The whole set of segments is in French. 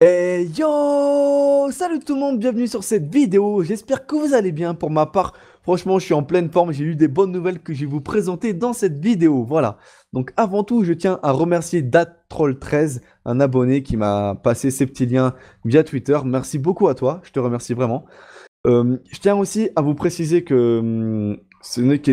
Hey yo Salut tout le monde, bienvenue sur cette vidéo, j'espère que vous allez bien. Pour ma part, Franchement, je suis en pleine forme, j'ai eu des bonnes nouvelles que je vais vous présenter dans cette vidéo. Voilà. Donc avant tout, je tiens à remercier DatTroll13, un abonné qui m'a passé ses petits liens via Twitter. Merci beaucoup à toi, je te remercie vraiment. Euh, je tiens aussi à vous préciser que hum, ce n'est que,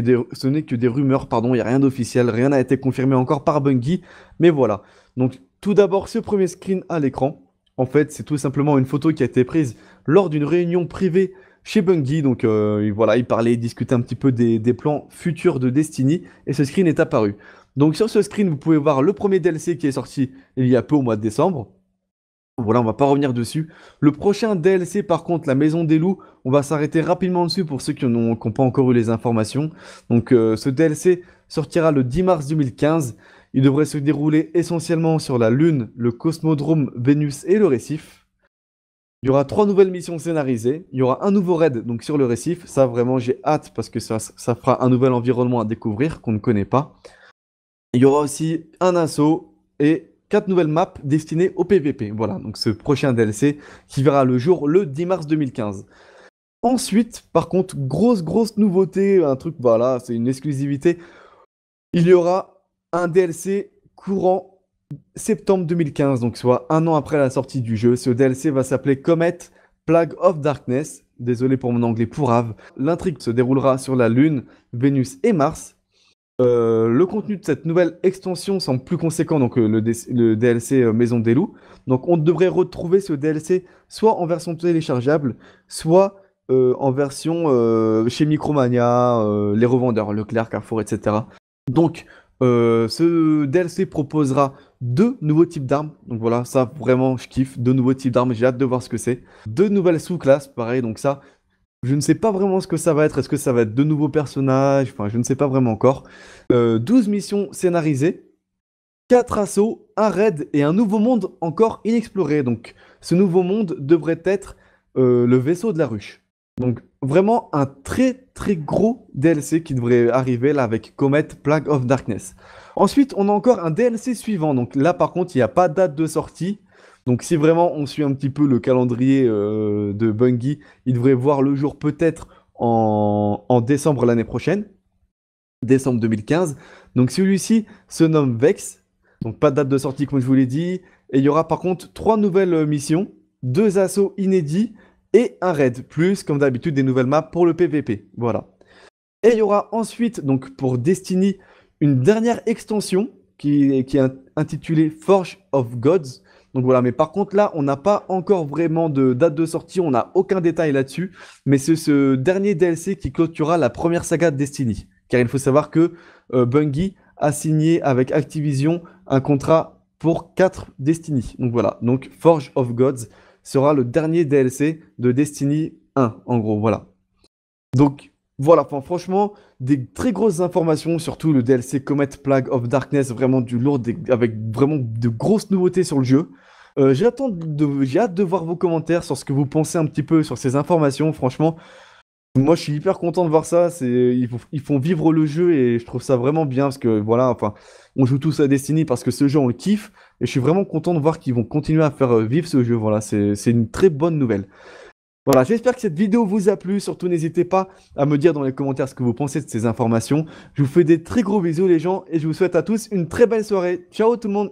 que des, rumeurs, pardon, il n'y a rien d'officiel, rien n'a été confirmé encore par Bungie, mais voilà. Donc tout d'abord, ce premier screen à l'écran, en fait, c'est tout simplement une photo qui a été prise lors d'une réunion privée chez Bungie. Donc euh, voilà, il parlait, il discutait un petit peu des, plans futurs de Destiny et ce screen est apparu. Donc sur ce screen, vous pouvez voir le premier DLC qui est sorti il y a peu au mois de décembre. Voilà, on va pas revenir dessus. Le prochain DLC, par contre, la Maison des Loups, on va s'arrêter rapidement dessus pour ceux qui n'ont pas encore eu les informations. Donc euh, ce DLC sortira le 10 mars 2015. Il devrait se dérouler essentiellement sur la Lune, le Cosmodrome, Vénus et le Récif. Il y aura trois nouvelles missions scénarisées. Il y aura un nouveau raid donc sur le récif. Ça, vraiment, j'ai hâte parce que ça, ça fera un nouvel environnement à découvrir qu'on ne connaît pas. Il y aura aussi un assaut et quatre nouvelles maps destinées au PVP. Voilà, donc ce prochain DLC qui verra le jour le 10 mars 2015. Ensuite, par contre, grosse, grosse nouveauté, un truc, voilà, c'est une exclusivité. Il y aura un DLC courant septembre 2015, donc soit un an après la sortie du jeu. Ce DLC va s'appeler Comet Plague of Darkness. Désolé pour mon anglais pourrave. L'intrigue se déroulera sur la Lune, Vénus et Mars. Euh, le contenu de cette nouvelle extension semble plus conséquent, donc euh, le, DLC euh, Maison des Loups. Donc on devrait retrouver ce DLC soit en version téléchargeable, soit en version chez Micromania, les revendeurs, Leclerc, Carrefour, etc. Donc euh, ce DLC proposera deux nouveaux types d'armes. Donc voilà, ça vraiment je kiffe. Deux nouveaux types d'armes, j'ai hâte de voir ce que c'est. Deux nouvelles sous-classes, pareil, donc ça, je ne sais pas vraiment ce que ça va être. Est-ce que ça va être de nouveaux personnages Enfin, je ne sais pas vraiment encore. Euh, 12 missions scénarisées, 4 assauts, un raid et un nouveau monde encore inexploré. Donc ce nouveau monde devrait être euh, le vaisseau de la ruche. Donc vraiment un très très gros DLC qui devrait arriver là avec Comet Plague of Darkness. Ensuite, on a encore un DLC suivant. Donc là par contre, il n'y a pas de date de sortie. Donc si vraiment on suit un petit peu le calendrier euh, de Bungie, il devrait voir le jour peut-être en, en décembre l'année prochaine, décembre 2015. Donc celui-ci se nomme Vex. Donc pas de date de sortie comme je vous l'ai dit. Et il y aura par contre trois nouvelles missions, deux assauts inédits et un raid, plus comme d'habitude des nouvelles maps pour le PVP. Voilà. Et il y aura ensuite, donc pour Destiny, une dernière extension qui, est intitulée Forge of Gods. Donc voilà, mais par contre là, on n'a pas encore vraiment de date de sortie, on n'a aucun détail là-dessus, mais c'est ce dernier DLC qui clôturera la première saga de Destiny. Car il faut savoir que euh, Bungie a signé avec Activision un contrat pour 4 Destiny. Donc voilà, donc Forge of Gods, sera le dernier DLC de Destiny 1, en gros, voilà. Donc voilà, franchement, des très grosses informations, surtout le DLC Comet Plague of Darkness, vraiment du lourd, avec vraiment de grosses nouveautés sur le jeu. Euh, j'ai hâte de voir vos commentaires sur ce que vous pensez un petit peu sur ces informations, franchement. Moi, je suis hyper content de voir ça. ils, font vivre le jeu et je trouve ça vraiment bien parce que voilà, enfin, on joue tous à Destiny parce que ce jeu on le kiffe et je suis vraiment content de voir qu'ils vont continuer à faire euh, vivre ce jeu. Voilà, c'est une très bonne nouvelle. Voilà, j'espère que cette vidéo vous a plu. Surtout, n'hésitez pas à me dire dans les commentaires ce que vous pensez de ces informations. Je vous fais des très gros bisous les gens et je vous souhaite à tous une très belle soirée. Ciao tout le monde.